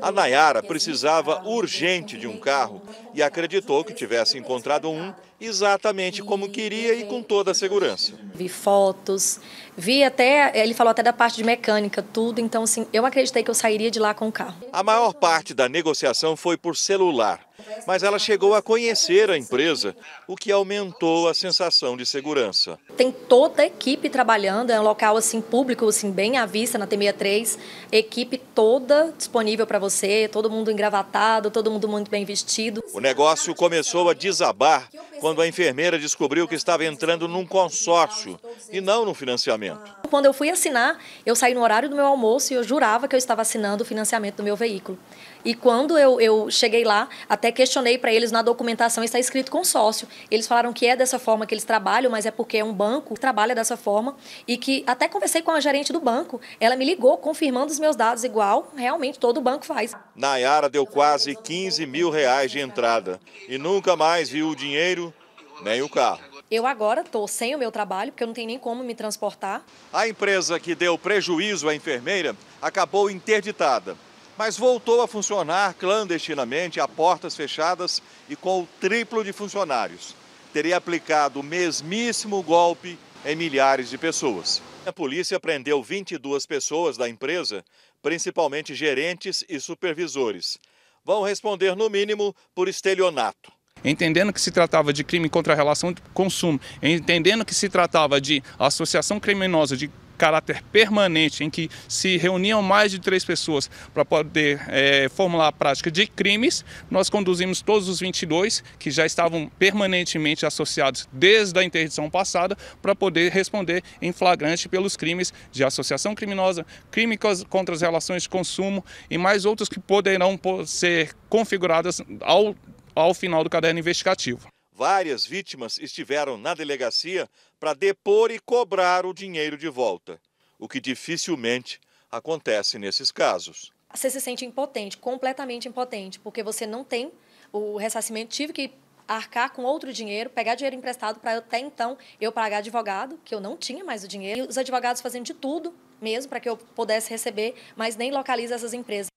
A Nayara assim, precisava urgente de um carro e acreditou que tivesse encontrado um exatamente como queria e com toda a segurança. Vi fotos, vi até, ele falou até da parte de mecânica, tudo, então assim, eu acreditei que eu sairia de lá com o carro. A maior parte da negociação foi por celular mas ela chegou a conhecer a empresa, o que aumentou a sensação de segurança. Tem toda a equipe trabalhando, é um local assim público, assim bem à vista na T63, equipe toda disponível para você, todo mundo engravatado, todo mundo muito bem vestido. O negócio começou a desabar quando a enfermeira descobriu que estava entrando num consórcio e não no financiamento. Quando eu fui assinar, eu saí no horário do meu almoço e eu jurava que eu estava assinando o financiamento do meu veículo. E quando eu, eu cheguei lá, até questionei para eles na documentação, está escrito consórcio. Eles falaram que é dessa forma que eles trabalham, mas é porque é um banco que trabalha dessa forma. E que até conversei com a gerente do banco, ela me ligou confirmando os meus dados igual realmente todo banco faz. Nayara deu quase 15 mil reais de entrada e nunca mais viu o dinheiro nem o carro. Eu agora estou sem o meu trabalho, porque eu não tenho nem como me transportar. A empresa que deu prejuízo à enfermeira acabou interditada, mas voltou a funcionar clandestinamente a portas fechadas e com o triplo de funcionários. Teria aplicado o mesmíssimo golpe em milhares de pessoas. A polícia prendeu 22 pessoas da empresa, principalmente gerentes e supervisores. Vão responder, no mínimo, por estelionato entendendo que se tratava de crime contra a relação de consumo, entendendo que se tratava de associação criminosa de caráter permanente, em que se reuniam mais de três pessoas para poder é, formular a prática de crimes, nós conduzimos todos os 22 que já estavam permanentemente associados desde a interdição passada para poder responder em flagrante pelos crimes de associação criminosa, crime contra as relações de consumo e mais outros que poderão ser configuradas ao ao final do caderno investigativo. Várias vítimas estiveram na delegacia para depor e cobrar o dinheiro de volta, o que dificilmente acontece nesses casos. Você se sente impotente, completamente impotente, porque você não tem o ressarcimento. Tive que arcar com outro dinheiro, pegar dinheiro emprestado para até então eu pagar advogado, que eu não tinha mais o dinheiro. E os advogados fazendo de tudo mesmo para que eu pudesse receber, mas nem localiza essas empresas.